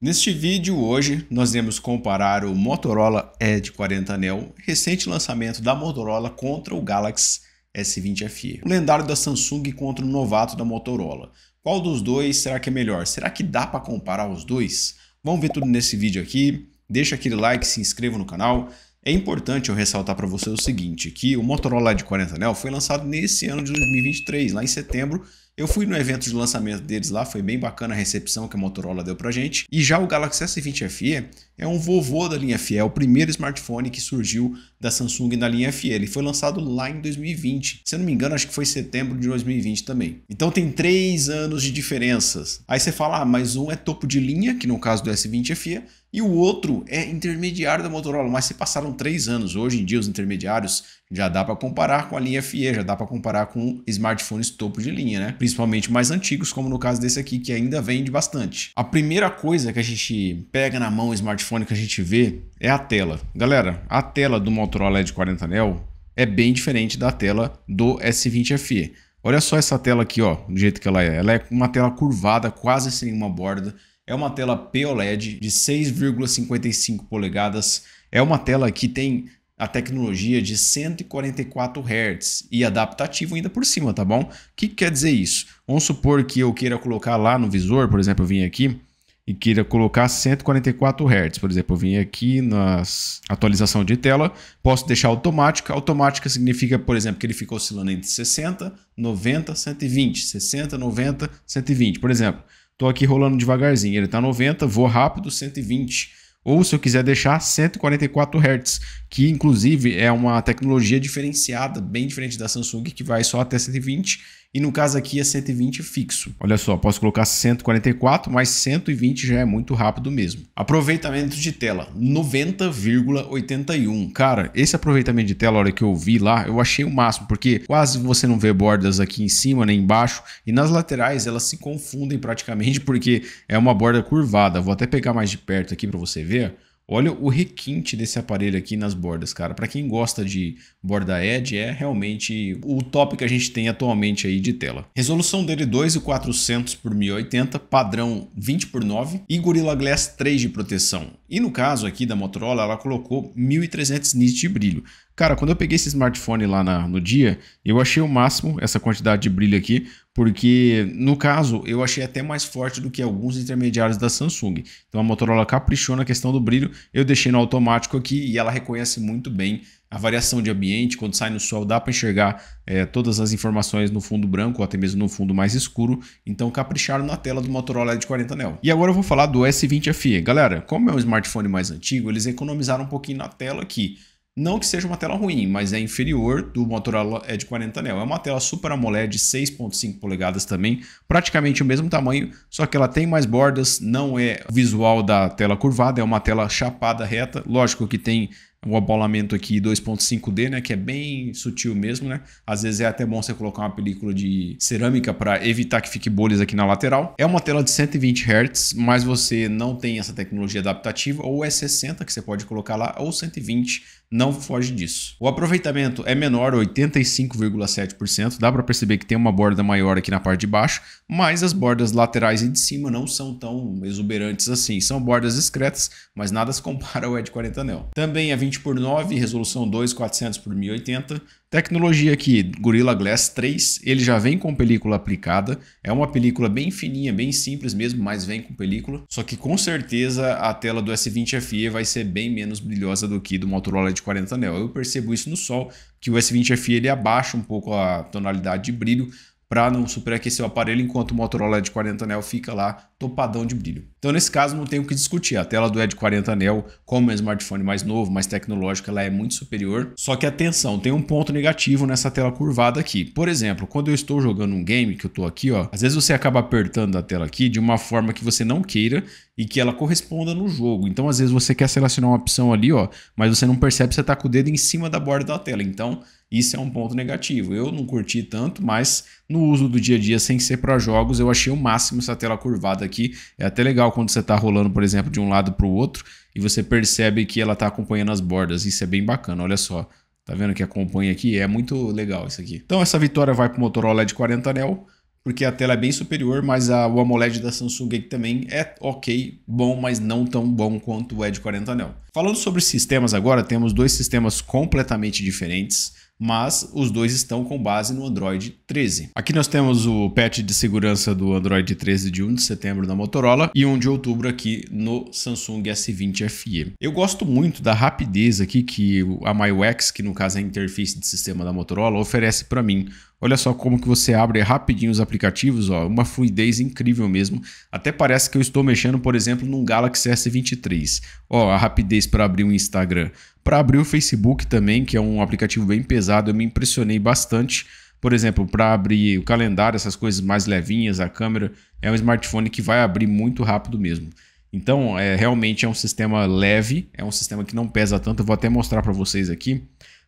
Neste vídeo hoje nós iremos comparar o Motorola Edge 40 Neo, recente lançamento da Motorola contra o Galaxy S20 FE, o lendário da Samsung contra o novato da Motorola. Qual dos dois será que é melhor? Será que dá para comparar os dois? Vamos ver tudo nesse vídeo aqui, deixa aquele like, se inscreva no canal. É importante eu ressaltar para você o seguinte, que o Motorola Edge 40 Neo foi lançado nesse ano de 2023, lá em setembro, eu fui no evento de lançamento deles lá, foi bem bacana a recepção que a Motorola deu pra gente. E já o Galaxy S20 FE é um vovô da linha FE, é o primeiro smartphone que surgiu da Samsung na linha FE. Ele foi lançado lá em 2020. Se eu não me engano, acho que foi setembro de 2020 também. Então tem três anos de diferenças. Aí você fala, ah, mas um é topo de linha, que no caso do S20 FE, e o outro é intermediário da Motorola, mas se passaram três anos. Hoje em dia, os intermediários já dá para comparar com a linha FE, já dá para comparar com smartphones topo de linha, né? Principalmente mais antigos, como no caso desse aqui, que ainda vende bastante. A primeira coisa que a gente pega na mão o smartphone que a gente vê é a tela. Galera, a tela do Motorola de 40 anel é bem diferente da tela do S20 FE. Olha só essa tela aqui, ó, do jeito que ela é. Ela é uma tela curvada, quase sem uma borda. É uma tela POLED de 6,55 polegadas. É uma tela que tem a tecnologia de 144 Hz e adaptativo ainda por cima, tá bom? O que, que quer dizer isso? Vamos supor que eu queira colocar lá no visor, por exemplo, eu vim aqui e queira colocar 144 Hz. Por exemplo, eu vim aqui na atualização de tela, posso deixar automática. Automática significa, por exemplo, que ele fica oscilando entre 60, 90, 120, 60, 90, 120, por exemplo. Tô aqui rolando devagarzinho. Ele tá 90, vou rápido, 120. Ou se eu quiser deixar 144 Hz, que inclusive é uma tecnologia diferenciada, bem diferente da Samsung, que vai só até 120 e no caso aqui é 120 fixo. Olha só, posso colocar 144, mas 120 já é muito rápido mesmo. Aproveitamento de tela, 90,81. Cara, esse aproveitamento de tela, a hora que eu vi lá, eu achei o máximo, porque quase você não vê bordas aqui em cima nem embaixo. E nas laterais elas se confundem praticamente, porque é uma borda curvada. Vou até pegar mais de perto aqui para você ver. Olha o requinte desse aparelho aqui nas bordas, cara. Para quem gosta de borda edge, é realmente o top que a gente tem atualmente aí de tela. Resolução dele 2400 por 1080, padrão 20 por 9 e Gorilla Glass 3 de proteção. E no caso aqui da Motorola, ela colocou 1300 nits de brilho. Cara, quando eu peguei esse smartphone lá na, no dia, eu achei o máximo essa quantidade de brilho aqui, porque no caso eu achei até mais forte do que alguns intermediários da Samsung. Então a Motorola caprichou na questão do brilho, eu deixei no automático aqui e ela reconhece muito bem a variação de ambiente, quando sai no sol dá para enxergar é, todas as informações no fundo branco ou até mesmo no fundo mais escuro, então capricharam na tela do Motorola de 40 nel. E agora eu vou falar do S20 FE. Galera, como é um smartphone mais antigo, eles economizaram um pouquinho na tela aqui, não que seja uma tela ruim, mas é inferior do Motorola Edge 40 Neo. É uma tela Super AMOLED de 6.5 polegadas também, praticamente o mesmo tamanho, só que ela tem mais bordas, não é visual da tela curvada, é uma tela chapada reta. Lógico que tem o abolamento aqui 2.5D, né, que é bem sutil mesmo, né? Às vezes é até bom você colocar uma película de cerâmica para evitar que fique bolhas aqui na lateral. É uma tela de 120 Hz, mas você não tem essa tecnologia adaptativa, ou é 60 que você pode colocar lá, ou 120 não foge disso. O aproveitamento é menor, 85,7%. Dá para perceber que tem uma borda maior aqui na parte de baixo, mas as bordas laterais e de cima não são tão exuberantes assim. São bordas discretas, mas nada se compara ao Edge 40 anel. Também é 20 por 9, resolução 2400 por 1080 Tecnologia aqui, Gorilla Glass 3, ele já vem com película aplicada, é uma película bem fininha, bem simples mesmo, mas vem com película, só que com certeza a tela do S20 FE vai ser bem menos brilhosa do que do Motorola de 40 anel. Eu percebo isso no sol, que o S20 FE ele abaixa um pouco a tonalidade de brilho para não superaquecer o aparelho, enquanto o Motorola de 40 anel fica lá topadão de brilho. Então, nesse caso, não tem o que discutir. A tela do Edge 40 Anel, como é um smartphone mais novo, mais tecnológico, ela é muito superior. Só que atenção, tem um ponto negativo nessa tela curvada aqui. Por exemplo, quando eu estou jogando um game, que eu estou aqui, ó, às vezes você acaba apertando a tela aqui de uma forma que você não queira e que ela corresponda no jogo. Então, às vezes você quer selecionar uma opção ali, ó, mas você não percebe que você está com o dedo em cima da borda da tela. Então, isso é um ponto negativo. Eu não curti tanto, mas no uso do dia a dia sem ser para jogos, eu achei o máximo essa tela curvada aqui. É até legal quando você está rolando, por exemplo, de um lado para o outro e você percebe que ela está acompanhando as bordas. Isso é bem bacana, olha só. Tá vendo que acompanha aqui? É muito legal isso aqui. Então essa vitória vai para o Motorola de 40 anel, porque a tela é bem superior, mas a, o AMOLED da Samsung aqui também é ok, bom, mas não tão bom quanto o Edge 40 anel. Falando sobre sistemas agora, temos dois sistemas completamente diferentes mas os dois estão com base no Android 13. Aqui nós temos o patch de segurança do Android 13 de 1 de setembro na Motorola e 1 de outubro aqui no Samsung S20 FE. Eu gosto muito da rapidez aqui que a MyUX, que no caso é a interface de sistema da Motorola, oferece para mim. Olha só como que você abre rapidinho os aplicativos, ó, uma fluidez incrível mesmo. Até parece que eu estou mexendo, por exemplo, num Galaxy S23. Ó, a rapidez para abrir o Instagram, para abrir o Facebook também, que é um aplicativo bem pesado, eu me impressionei bastante. Por exemplo, para abrir o calendário, essas coisas mais levinhas, a câmera, é um smartphone que vai abrir muito rápido mesmo. Então, é, realmente é um sistema leve, é um sistema que não pesa tanto. Eu vou até mostrar para vocês aqui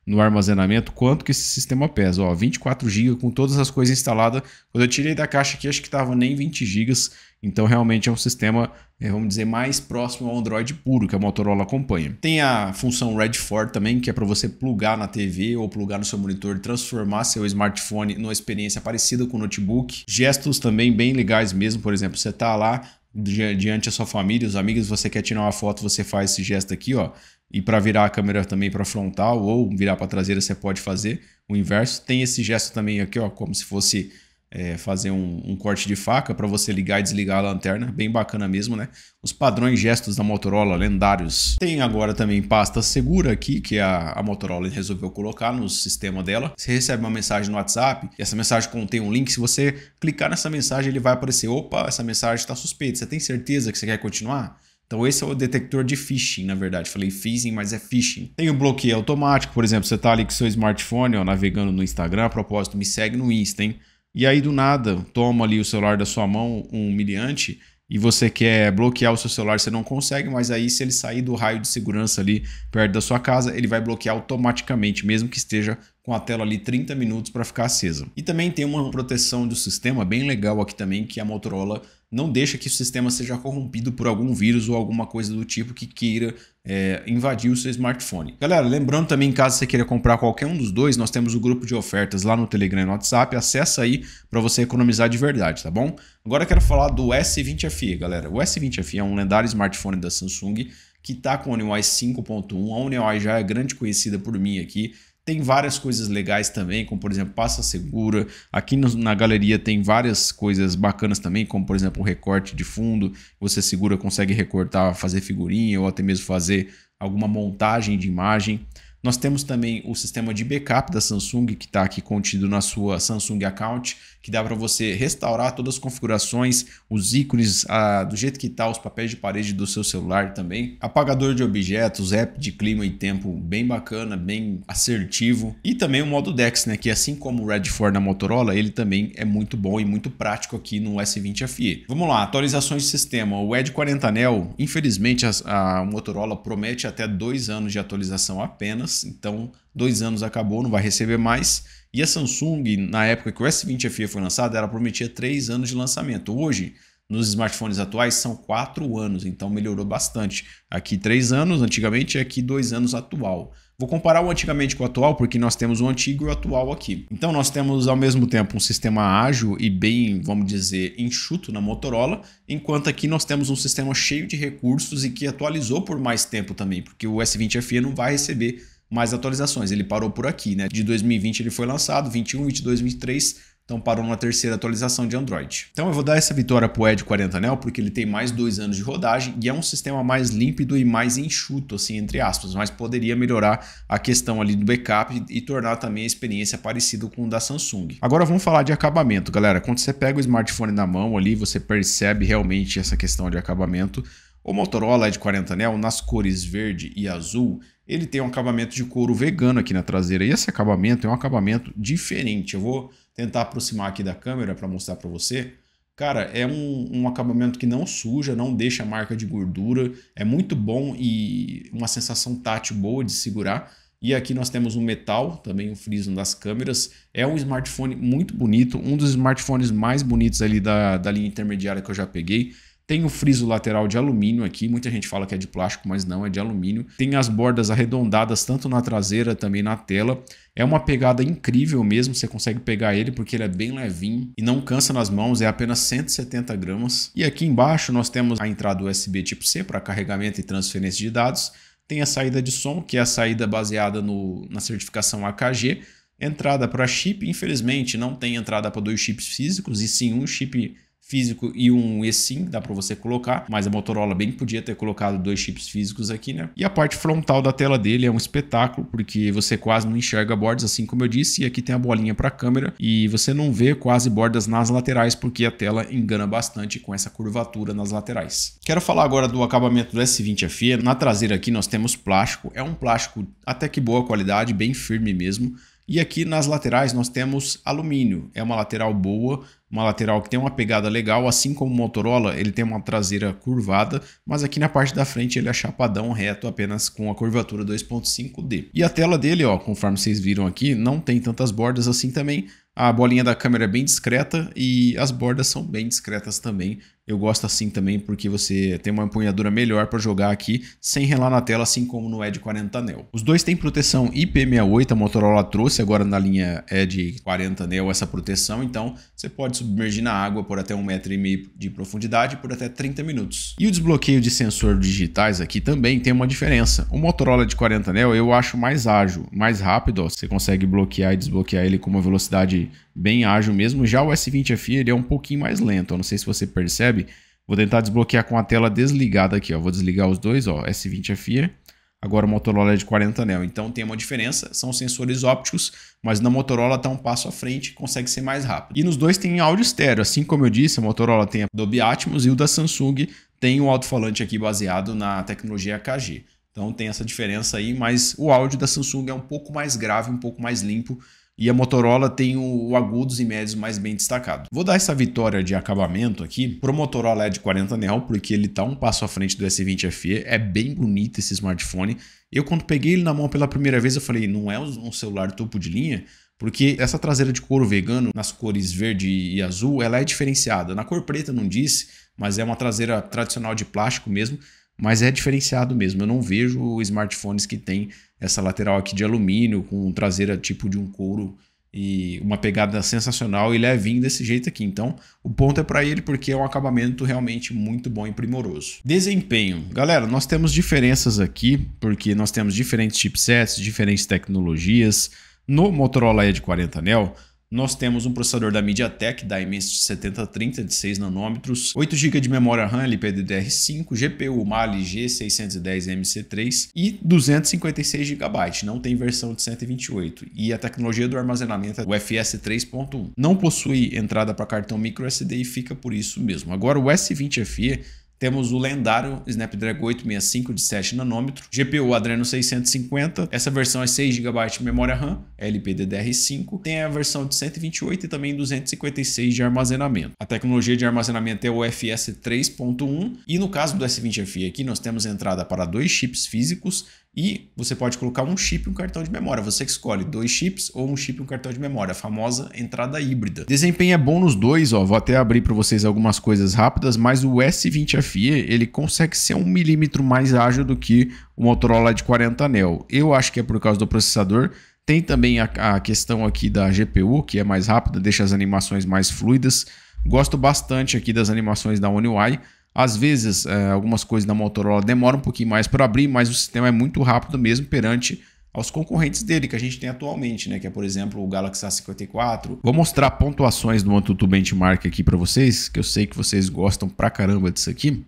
no armazenamento, quanto que esse sistema pesa. Ó, 24 GB com todas as coisas instaladas. Quando eu tirei da caixa aqui, acho que estava nem 20 GB. Então, realmente é um sistema, é, vamos dizer, mais próximo ao Android puro que a Motorola acompanha. Tem a função Red4 também, que é para você plugar na TV ou plugar no seu monitor e transformar seu smartphone numa experiência parecida com o notebook. Gestos também bem legais mesmo, por exemplo, você está lá, diante da sua família, os amigos, você quer tirar uma foto, você faz esse gesto aqui, ó. E para virar a câmera também para frontal ou virar para traseira, você pode fazer o inverso. Tem esse gesto também aqui, ó, como se fosse é, fazer um, um, corte de faca para você ligar e desligar a lanterna, bem bacana mesmo, né? Os padrões gestos da Motorola lendários. Tem agora também pasta segura aqui, que é a, a Motorola resolveu colocar no sistema dela. Você recebe uma mensagem no WhatsApp, e essa mensagem contém um link, se você clicar nessa mensagem ele vai aparecer, opa, essa mensagem está suspeita, você tem certeza que você quer continuar? Então esse é o detector de phishing, na verdade. Falei phishing, mas é phishing. Tem o bloqueio automático, por exemplo, você está ali com seu smartphone, ó, navegando no Instagram, a propósito, me segue no Insta, hein? e aí do nada toma ali o celular da sua mão um miliante e você quer bloquear o seu celular, você não consegue, mas aí se ele sair do raio de segurança ali perto da sua casa, ele vai bloquear automaticamente, mesmo que esteja com a tela ali 30 minutos para ficar acesa. E também tem uma proteção do sistema bem legal aqui também que é a Motorola não deixa que o sistema seja corrompido por algum vírus ou alguma coisa do tipo que queira é, invadir o seu smartphone. Galera, lembrando também, caso você queira comprar qualquer um dos dois, nós temos o grupo de ofertas lá no Telegram e no WhatsApp. acesse aí para você economizar de verdade, tá bom? Agora eu quero falar do S20FE, galera. O S20FE é um lendário smartphone da Samsung que está com o One UI 5.1. A One UI já é grande conhecida por mim aqui. Tem várias coisas legais também, como por exemplo Passa Segura. Aqui no, na galeria tem várias coisas bacanas também, como por exemplo o recorte de fundo. Você segura, consegue recortar, fazer figurinha ou até mesmo fazer alguma montagem de imagem. Nós temos também o sistema de backup da Samsung, que está aqui contido na sua Samsung Account, que dá para você restaurar todas as configurações, os ícones do jeito que tá, os papéis de parede do seu celular também. Apagador de objetos, app de clima e tempo bem bacana, bem assertivo. E também o modo DeX, né, que assim como o Red 4 na Motorola, ele também é muito bom e muito prático aqui no S20 FE. Vamos lá, atualizações de sistema. O Edge 40 anel, infelizmente a, a Motorola promete até dois anos de atualização apenas, então dois anos acabou, não vai receber mais. E a Samsung, na época que o S20 FE foi lançado, ela prometia três anos de lançamento. Hoje, nos smartphones atuais, são quatro anos, então melhorou bastante. Aqui três anos antigamente e aqui dois anos atual. Vou comparar o antigamente com o atual porque nós temos o antigo e o atual aqui. Então nós temos ao mesmo tempo um sistema ágil e bem, vamos dizer, enxuto na Motorola, enquanto aqui nós temos um sistema cheio de recursos e que atualizou por mais tempo também, porque o S20 FE não vai receber mais atualizações. Ele parou por aqui, né? De 2020 ele foi lançado, 21, 22, 23. Então parou na terceira atualização de Android. Então eu vou dar essa vitória para o Edge 40 Anel porque ele tem mais dois anos de rodagem e é um sistema mais límpido e mais enxuto, assim, entre aspas, mas poderia melhorar a questão ali do backup e tornar também a experiência parecida com o da Samsung. Agora vamos falar de acabamento, galera. Quando você pega o smartphone na mão ali, você percebe realmente essa questão de acabamento. O Motorola é de 40 anel, nas cores verde e azul, ele tem um acabamento de couro vegano aqui na traseira. E esse acabamento é um acabamento diferente. Eu vou tentar aproximar aqui da câmera para mostrar para você. Cara, é um, um, acabamento que não suja, não deixa marca de gordura. É muito bom e uma sensação tátil boa de segurar. E aqui nós temos um metal, também um friso das câmeras. É um smartphone muito bonito, um dos smartphones mais bonitos ali da, da linha intermediária que eu já peguei. Tem o friso lateral de alumínio aqui, muita gente fala que é de plástico, mas não, é de alumínio. Tem as bordas arredondadas tanto na traseira também na tela. É uma pegada incrível mesmo, você consegue pegar ele porque ele é bem levinho e não cansa nas mãos, é apenas 170 gramas. E aqui embaixo nós temos a entrada USB tipo C para carregamento e transferência de dados. Tem a saída de som, que é a saída baseada no, na certificação AKG. Entrada para chip, infelizmente não tem entrada para dois chips físicos e sim um chip físico e um eSIM, dá para você colocar, mas a Motorola bem podia ter colocado dois chips físicos aqui, né? E a parte frontal da tela dele é um espetáculo, porque você quase não enxerga bordas, assim como eu disse, e aqui tem a bolinha para câmera e você não vê quase bordas nas laterais, porque a tela engana bastante com essa curvatura nas laterais. Quero falar agora do acabamento do S20 FE. Na traseira aqui nós temos plástico, é um plástico até que boa qualidade, bem firme mesmo. E aqui nas laterais nós temos alumínio, é uma lateral boa, uma lateral que tem uma pegada legal, assim como o Motorola, ele tem uma traseira curvada, mas aqui na parte da frente ele é chapadão reto apenas com a curvatura 2.5D. E a tela dele, ó, conforme vocês viram aqui, não tem tantas bordas assim também, a bolinha da câmera é bem discreta e as bordas são bem discretas também. Eu gosto assim também porque você tem uma empunhadura melhor para jogar aqui sem relar na tela, assim como no Edge 40 anel. Os dois têm proteção IP68, a Motorola trouxe agora na linha Edge 40 anel essa proteção, então você pode submergir na água por até 1,5m de profundidade por até 30 minutos. E o desbloqueio de sensor digitais aqui também tem uma diferença. O Motorola de 40 anel eu acho mais ágil, mais rápido, ó. você consegue bloquear e desbloquear ele com uma velocidade bem, ágil mesmo. Já o S20 FE ele é um pouquinho mais lento, eu não sei se você percebe. Vou tentar desbloquear com a tela desligada aqui, ó. Vou desligar os dois, ó, S20 FE. Agora o Motorola é de 40 anel, então tem uma diferença, são sensores ópticos, mas na Motorola está um passo à frente, consegue ser mais rápido. E nos dois tem áudio estéreo, assim como eu disse, a Motorola tem a Dolby Atmos e o da Samsung tem um alto-falante aqui baseado na tecnologia KG. Então tem essa diferença aí, mas o áudio da Samsung é um pouco mais grave, um pouco mais limpo e a Motorola tem o agudos e médios mais bem destacado. Vou dar essa vitória de acabamento aqui pro Motorola Edge 40 Neo, porque ele está um passo à frente do S20 FE, é bem bonito esse smartphone. Eu quando peguei ele na mão pela primeira vez, eu falei, não é um celular topo de linha, porque essa traseira de couro vegano, nas cores verde e azul, ela é diferenciada. Na cor preta não disse, mas é uma traseira tradicional de plástico mesmo, mas é diferenciado mesmo. Eu não vejo smartphones que têm essa lateral aqui de alumínio, com traseira tipo de um couro e uma pegada sensacional e levinho é desse jeito aqui. Então, o ponto é para ele porque é um acabamento realmente muito bom e primoroso. Desempenho. Galera, nós temos diferenças aqui, porque nós temos diferentes chipsets, diferentes tecnologias. No Motorola Edge 40 anel, nós temos um processador da MediaTek, da MS7030 de 6 nanômetros, 8 GB de memória RAM LPDDR5, GPU Mali G610MC3 e 256 GB, não tem versão de 128, e a tecnologia do armazenamento é o FS 3.1. Não possui entrada para cartão microSD e fica por isso mesmo. Agora o S20FE temos o lendário Snapdragon 865 de 7 nanômetro, GPU Adreno 650, essa versão é 6 GB de memória RAM, LPDDR5, tem a versão de 128 e também 256 de armazenamento. A tecnologia de armazenamento é o FS 3.1 e no caso do S20FE aqui nós temos entrada para dois chips físicos, e você pode colocar um chip e um cartão de memória. Você que escolhe dois chips ou um chip e um cartão de memória, a famosa entrada híbrida. Desempenho é bom nos dois, ó. Vou até abrir para vocês algumas coisas rápidas, mas o S20 FE ele consegue ser um milímetro mais ágil do que o Motorola de 40 anel. Eu acho que é por causa do processador. Tem também a, a questão aqui da GPU, que é mais rápida, deixa as animações mais fluidas. Gosto bastante aqui das animações da One UI às vezes, é, algumas coisas da Motorola demoram um pouquinho mais para abrir, mas o sistema é muito rápido mesmo perante aos concorrentes dele que a gente tem atualmente, né? Que é, por exemplo, o Galaxy A54. Vou mostrar pontuações do Antutu Benchmark aqui para vocês, que eu sei que vocês gostam pra caramba disso aqui.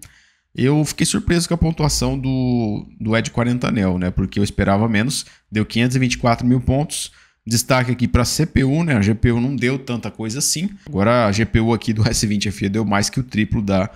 Eu fiquei surpreso com a pontuação do, do Edge 40 Anel, né? Porque eu esperava menos, deu 524 mil pontos. Destaque aqui para CPU, né? A GPU não deu tanta coisa assim. Agora a GPU aqui do S20FE deu mais que o triplo da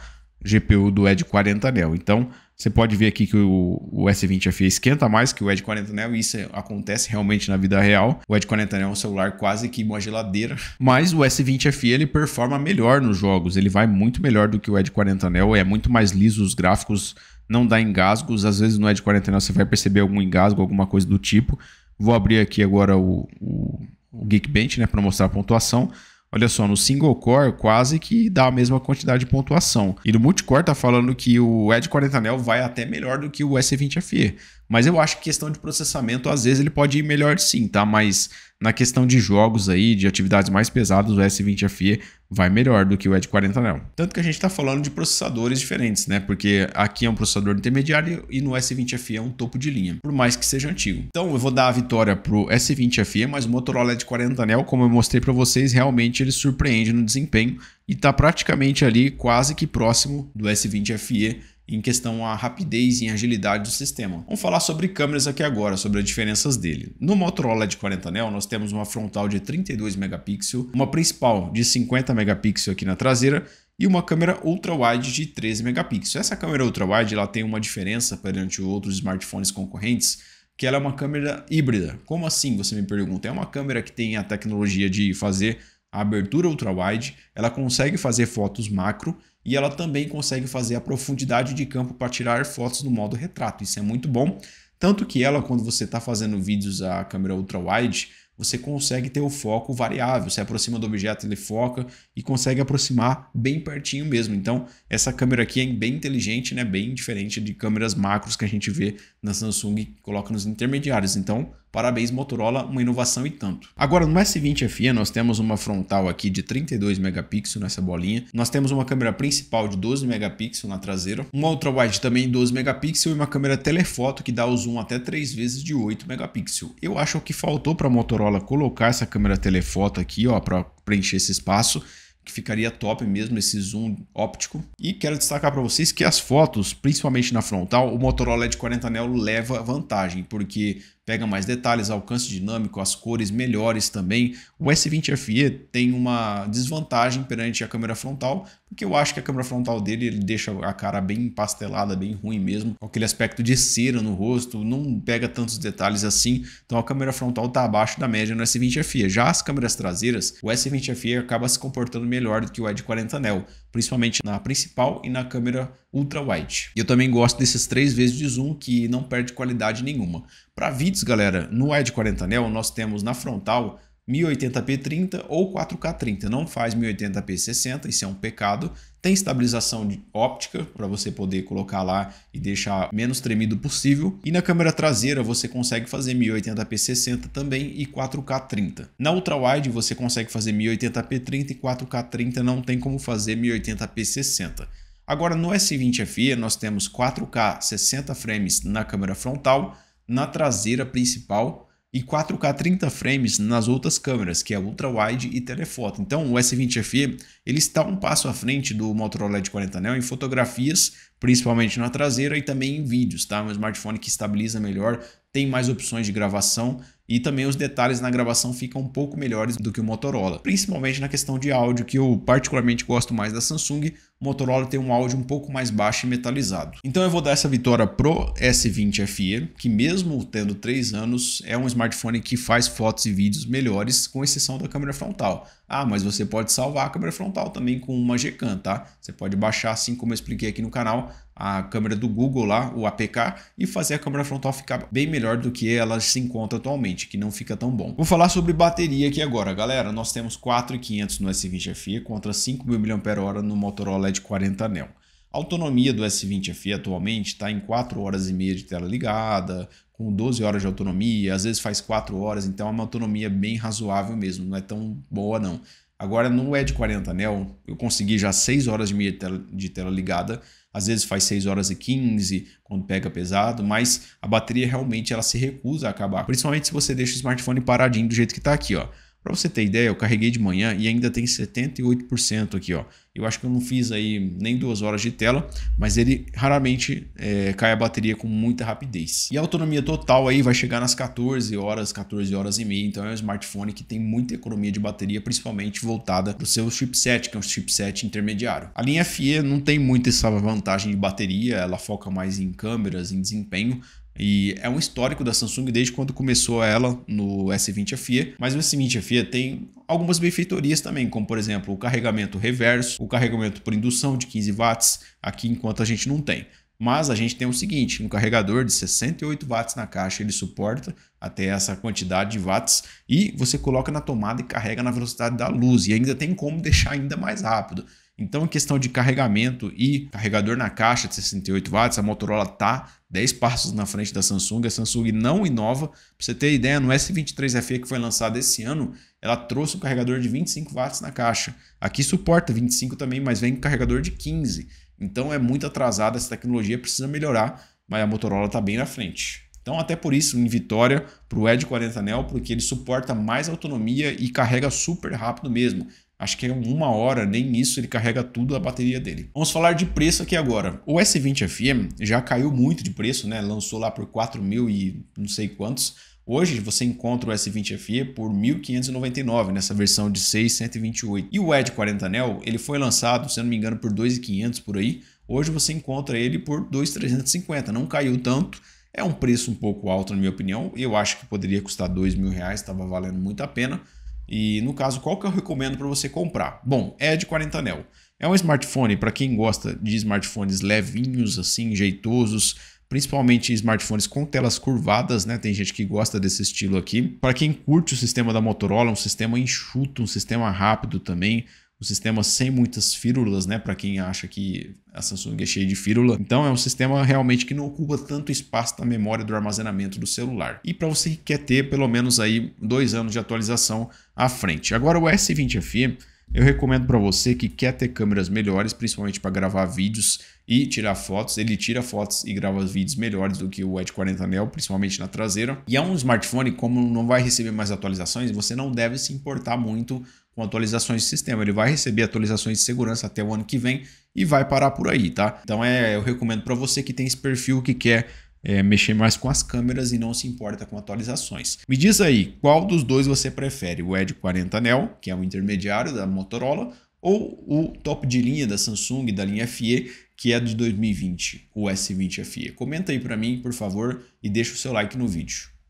GPU do Edge 40 anel. Então, você pode ver aqui que o, o S20 FE esquenta mais que o Edge 40 anel, e isso acontece realmente na vida real. O Edge 40 anel é um celular quase que uma geladeira, mas o S20 FE ele performa melhor nos jogos, ele vai muito melhor do que o Edge 40 anel, é muito mais liso os gráficos, não dá engasgos, às vezes no Edge 40 anel você vai perceber algum engasgo, alguma coisa do tipo. Vou abrir aqui agora o, o, o Geekbench né, para mostrar a pontuação. Olha só, no single core quase que dá a mesma quantidade de pontuação. E no multicore tá falando que o Edge 40 anel vai até melhor do que o S20FE. Mas eu acho que questão de processamento, às vezes, ele pode ir melhor sim, tá? Mas na questão de jogos aí, de atividades mais pesadas, o S20 FE vai melhor do que o Edge 40 Neo. Tanto que a gente está falando de processadores diferentes, né? Porque aqui é um processador intermediário e no S20 FE é um topo de linha, por mais que seja antigo. Então eu vou dar a vitória pro S20 FE, mas o Motorola Edge 40 Neo, como eu mostrei para vocês, realmente ele surpreende no desempenho e está praticamente ali quase que próximo do S20 FE em questão à rapidez e agilidade do sistema. Vamos falar sobre câmeras aqui agora, sobre as diferenças dele. No Motorola de 40 anel, nós temos uma frontal de 32 megapixels, uma principal de 50 megapixels aqui na traseira e uma câmera ultra-wide de 13 megapixels. Essa câmera ultra-wide ela tem uma diferença perante outros smartphones concorrentes, que ela é uma câmera híbrida. Como assim, você me pergunta? É uma câmera que tem a tecnologia de fazer a abertura ultra-wide, ela consegue fazer fotos macro e ela também consegue fazer a profundidade de campo para tirar fotos no modo retrato. Isso é muito bom, tanto que ela, quando você está fazendo vídeos a câmera ultra-wide, você consegue ter o foco variável. Você aproxima do objeto, ele foca e consegue aproximar bem pertinho mesmo. Então, essa câmera aqui é bem inteligente, né? bem diferente de câmeras macros que a gente vê na Samsung que coloca nos intermediários. Então, Parabéns Motorola, uma inovação e tanto. Agora no S20 FE nós temos uma frontal aqui de 32 megapixels nessa bolinha. Nós temos uma câmera principal de 12 megapixels na traseira, uma ultrawide também 12 megapixels e uma câmera telefoto que dá o zoom até 3 vezes de 8 megapixels. Eu acho que faltou para a Motorola colocar essa câmera telefoto aqui, ó, para preencher esse espaço que ficaria top mesmo esse zoom óptico. E quero destacar para vocês que as fotos, principalmente na frontal, o Motorola de 40 anel leva vantagem, porque pega mais detalhes, alcance dinâmico, as cores melhores também. O S20 FE tem uma desvantagem perante a câmera frontal, porque eu acho que a câmera frontal dele deixa a cara bem pastelada, bem ruim mesmo, com aquele aspecto de cera no rosto, não pega tantos detalhes assim, então a câmera frontal está abaixo da média no S20 FE. Já as câmeras traseiras, o S20 FE acaba se comportando melhor do que o Ed 40 Neo, principalmente na principal e na câmera ultra-wide. Eu também gosto desses três vezes de zoom que não perde qualidade nenhuma. Para vídeos, galera, no wide 40 anel nós temos na frontal 1080p 30 ou 4K 30. Não faz 1080p 60, isso é um pecado. Tem estabilização óptica para você poder colocar lá e deixar menos tremido possível. E na câmera traseira você consegue fazer 1080p 60 também e 4K 30. Na ultrawide você consegue fazer 1080p 30 e 4K 30, não tem como fazer 1080p 60. Agora no S20FE nós temos 4K 60 frames na câmera frontal, na traseira principal e 4K 30 frames nas outras câmeras, que é ultra wide e telefoto. Então, o S20FE ele está um passo à frente do Motorola de 40 anel em fotografias, principalmente na traseira e também em vídeos, tá? Um smartphone que estabiliza melhor, tem mais opções de gravação e também os detalhes na gravação ficam um pouco melhores do que o Motorola, principalmente na questão de áudio, que eu particularmente gosto mais da Samsung. O Motorola tem um áudio um pouco mais baixo e metalizado. Então eu vou dar essa vitória pro S20 FE, que mesmo tendo 3 anos, é um smartphone que faz fotos e vídeos melhores, com exceção da câmera frontal. Ah, mas você pode salvar a câmera frontal também com uma Gcam, tá? Você pode baixar, assim como eu expliquei aqui no canal, a câmera do Google lá, o APK, e fazer a câmera frontal ficar bem melhor do que ela se encontra atualmente, que não fica tão bom. Vou falar sobre bateria aqui agora, galera. Nós temos 4.500 no S20 FE contra 5.000 mAh no Motorola de 40 anel. A autonomia do S20 FE atualmente está em 4 horas e meia de tela ligada, com 12 horas de autonomia, às vezes faz 4 horas, então é uma autonomia bem razoável mesmo, não é tão boa não. Agora no Edge 40 anel, eu consegui já 6 horas e meia de tela, de tela ligada, às vezes faz 6 horas e 15 quando pega pesado, mas a bateria realmente ela se recusa a acabar, principalmente se você deixa o smartphone paradinho do jeito que está aqui, ó. Para você ter ideia, eu carreguei de manhã e ainda tem 78% aqui, ó. Eu acho que eu não fiz aí nem duas horas de tela, mas ele raramente é, cai a bateria com muita rapidez. E a autonomia total aí vai chegar nas 14 horas, 14 horas e meia, então é um smartphone que tem muita economia de bateria, principalmente voltada para o seu chipset, que é um chipset intermediário. A linha FE não tem muito essa vantagem de bateria, ela foca mais em câmeras, em desempenho, e é um histórico da Samsung desde quando começou ela no S20 FE, mas o S20 FE tem algumas benfeitorias também, como por exemplo o carregamento reverso, o carregamento por indução de 15 watts, aqui enquanto a gente não tem. Mas a gente tem o seguinte, um carregador de 68 watts na caixa, ele suporta até essa quantidade de watts e você coloca na tomada e carrega na velocidade da luz e ainda tem como deixar ainda mais rápido. Então, questão de carregamento e carregador na caixa de 68 watts, a Motorola está 10 passos na frente da Samsung. A Samsung não inova. Para você ter ideia, no S23FE que foi lançado esse ano, ela trouxe um carregador de 25 watts na caixa. Aqui suporta 25 também, mas vem com carregador de 15. Então é muito atrasada essa tecnologia, precisa melhorar, mas a Motorola está bem na frente. Então, até por isso, em Vitória, para o Edge 40 Nel, porque ele suporta mais autonomia e carrega super rápido mesmo. Acho que é uma hora, nem isso, ele carrega tudo a bateria dele. Vamos falar de preço aqui agora. O S20 FM já caiu muito de preço, né? Lançou lá por 4 mil e não sei quantos. Hoje você encontra o S20 FE por 1.599 nessa versão de 628. E o Edge 40 Anel, ele foi lançado, se não me engano, por 2.500 por aí. Hoje você encontra ele por 2.350. Não caiu tanto, é um preço um pouco alto na minha opinião. Eu acho que poderia custar 2 mil reais, estava valendo muito a pena. E no caso, qual que eu recomendo para você comprar? Bom, é de 40 anel. É um smartphone para quem gosta de smartphones levinhos, assim, jeitosos, principalmente smartphones com telas curvadas, né? Tem gente que gosta desse estilo aqui. Para quem curte o sistema da Motorola, um sistema enxuto, um sistema rápido também, um sistema sem muitas fírulas, né? Para quem acha que a Samsung é cheia de fírula. Então é um sistema realmente que não ocupa tanto espaço da memória do armazenamento do celular. E para você que quer ter pelo menos aí dois anos de atualização à frente. Agora o S20FE eu recomendo para você que quer ter câmeras melhores, principalmente para gravar vídeos e tirar fotos. Ele tira fotos e grava vídeos melhores do que o Edge 40 Neo, principalmente na traseira. E é um smartphone, como não vai receber mais atualizações, você não deve se importar muito com atualizações de sistema. Ele vai receber atualizações de segurança até o ano que vem e vai parar por aí, tá? Então é, eu recomendo para você que tem esse perfil que quer é, mexer mais com as câmeras e não se importa com atualizações. Me diz aí, qual dos dois você prefere? O Edge 40 Nel, que é o intermediário da Motorola, ou o top de linha da Samsung, da linha FE, que é de 2020, o S20 FE? Comenta aí para mim, por favor, e deixa o seu like no vídeo.